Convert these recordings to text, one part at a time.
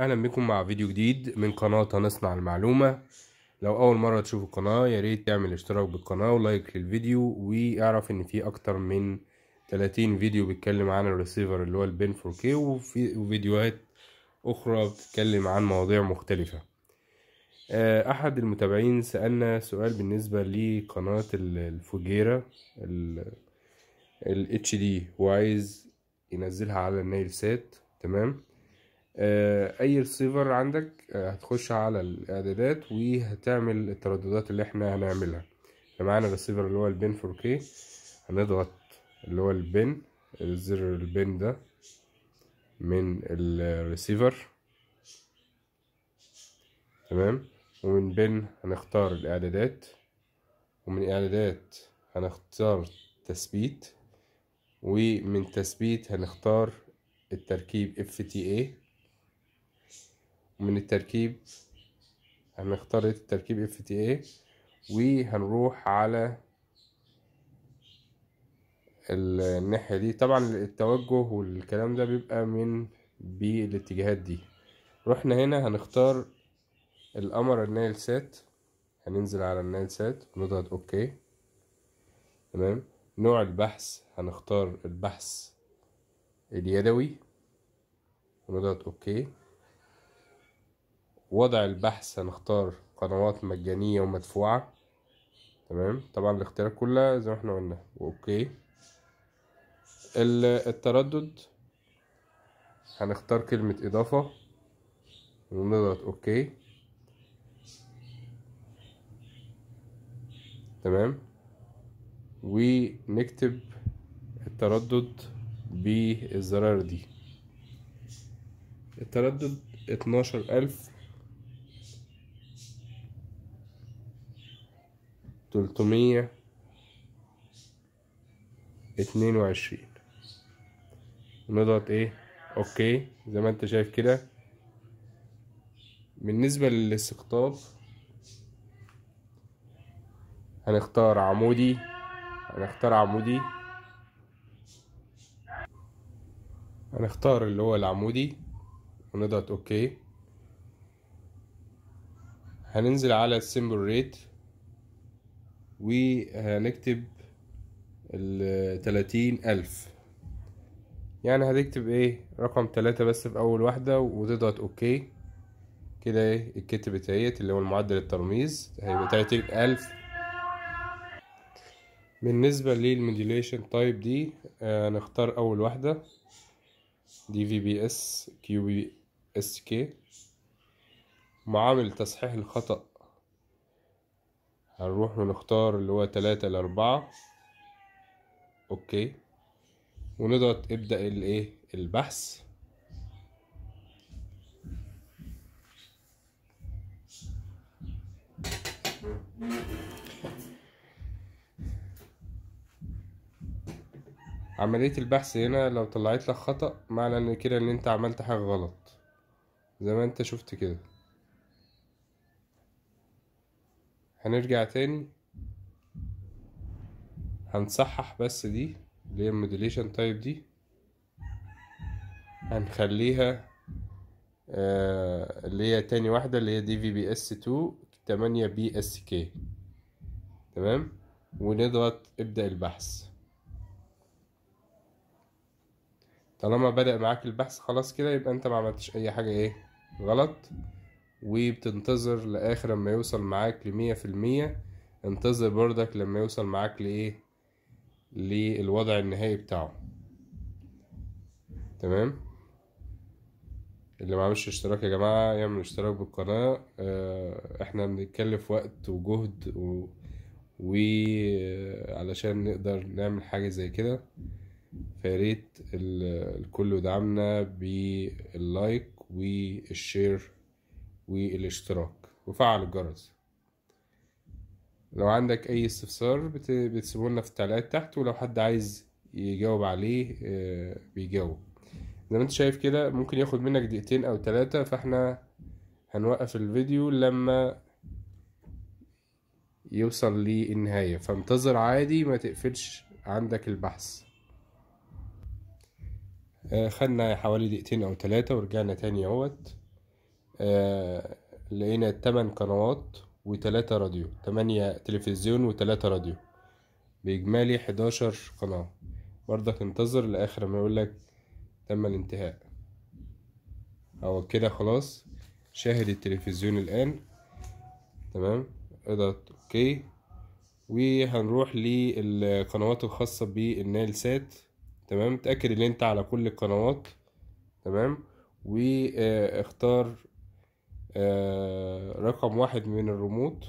اهلا بكم مع فيديو جديد من قناة نصنع المعلومة لو اول مرة تشوف القناة ياريت تعمل اشتراك بالقناة ولايك للفيديو واعرف ان في اكتر من 30 فيديو بيتكلم عن الريسيفر اللي هو البن 4K فيديوهات اخرى بتتكلم عن مواضيع مختلفة آه، احد المتابعين سألنا سؤال بالنسبة لقناة الفجيرة ال HD وعايز ينزلها على النيل سات تمام آه، اي ريسيفر عندك آه، هتخش على الاعدادات وهتعمل الترددات اللي احنا هنعملها معانا الريسيفر اللي هو البن 4K هنضغط اللي هو البن الزر البن ده من الريسيفر تمام ومن بن هنختار الاعدادات ومن اعدادات هنختار تثبيت ومن تثبيت هنختار التركيب FTA ومن التركيب هنختار التركيب FTA إيه، وهنروح على الناحية دي طبعا التوجه والكلام ده بيبقى من بالاتجاهات دي رحنا هنا هنختار القمر النايل سات هننزل على النايل سات ونضغط اوكي تمام نوع البحث هنختار البحث اليدوي ونضغط اوكي وضع البحث هنختار قنوات مجانية ومدفوعة تمام طبعا الاختيار كلها زي ما احنا قلنا اوكي التردد هنختار كلمة اضافة ونضغط اوكي تمام ونكتب التردد بالزرار دي التردد اتناشر ألف تلتمية اتنين وعشرين ونضغط ايه اوكي زي ما انت شايف كده بالنسبة للاستقطاب هنختار عمودي هنختار عمودي هنختار اللي هو العمودي ونضغط اوكي هننزل على السيمبل ريت وهنكتب التلاتين ألف يعني هتكتب ايه رقم تلاتة بس في أول واحدة وتضغط أوكي كده ايه اتكتبت اهيت اللي هو المعدل الترميز هيبقى تلاتين ألف بالنسبة للموديوليشن تايب دي آه أول واحدة دي في بي اس كيو بي اس كي معامل تصحيح الخطأ هنروح ونختار اللي هو تلاتة لأربعة اوكي ونضغط ابدأ الايه البحث عملية البحث هنا لو طلعت لك خطأ معنى ان كده ان انت عملت حاجة غلط زي ما انت شفت كده هنرجع تاني هنصحح بس دي اللي هي الموديليشن تايب دي هنخليها آه اللي هي تاني واحدة اللي هي دي في بي اس تو تمانية بي اس كي تمام ونضغط ابدأ البحث طالما بدأ معاك البحث خلاص كده يبقى انت ما عملتش اي حاجة ايه غلط وبتنتظر لآخر لما يوصل معاك لمية في المية انتظر بردك لما يوصل معاك لإيه للوضع النهائي بتاعه تمام اللي معملش اشتراك يا جماعة يعمل اشتراك بالقناة آه، احنا بنتكلف وقت وجهد و... وعلشان نقدر نعمل حاجة زي كده فياريت الكل يدعمنا باللايك والشير والاشتراك وفعل الجرس لو عندك اي استفسار بتسيبه لنا في التعليقات تحت ولو حد عايز يجاوب عليه آه، بيجاوب زي ما انت شايف كده ممكن ياخد منك دقيقتين او ثلاثة فاحنا هنوقف الفيديو لما يوصل للنهاية فانتظر عادي ما تقفلش عندك البحث آه، خدنا حوالي دقيقتين او ثلاثة ورجعنا تاني اهوت آه، لقينا تمن قنوات وتلاتة راديو تمانية تلفزيون وتلاتة راديو بإجمالي حداشر قناة برضك انتظر لآخر ما يقولك تم الانتهاء أو كده خلاص شاهد التلفزيون الآن تمام اضغط اوكي وهنروح للقنوات الخاصة بالنايل سات تمام تأكد ان انت على كل القنوات تمام واختار آه، رقم واحد من الريموت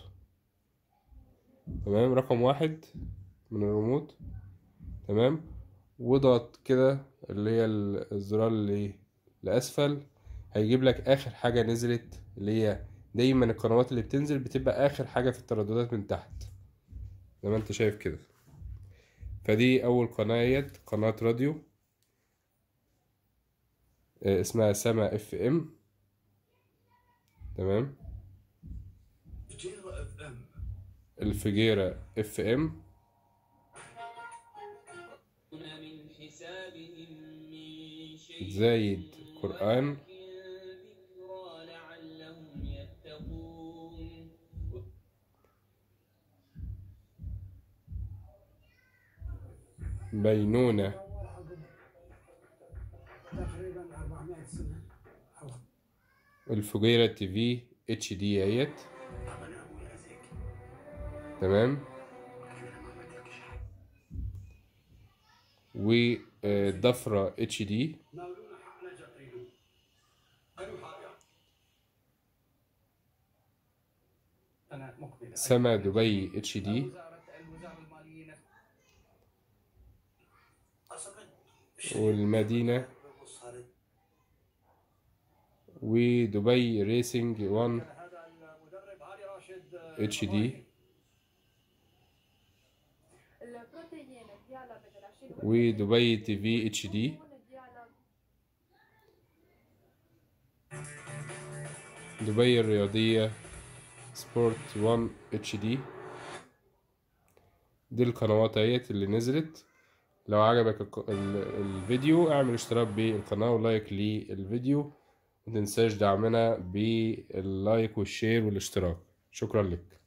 تمام رقم واحد من الريموت تمام واضغط كده اللي هي الزرار اللي لأسفل هيجيب لك آخر حاجة نزلت اللي هي دايما القنوات اللي بتنزل بتبقى آخر حاجة في الترددات من تحت زي ما انت شايف كده فدي أول قناة يد قناة راديو آه، اسمها سما اف ام تمام الفجيرة اف ام زايد قرآن بينونة تقريبا 400 سنة الفجيرة تي في اتش دي اهيت تمام والضفرة اتش دي سما دبي اتش دي والمدينة ودبي ريسنج 1 اتش دي ودبي تي في اتش دي دبي الرياضية سبورت 1 اتش دي دي القنوات اهيت اللي نزلت لو عجبك الفيديو اعمل اشتراك بالقناة ولايك للفيديو متنساش دعمنا باللايك والشير والاشتراك شكرا لك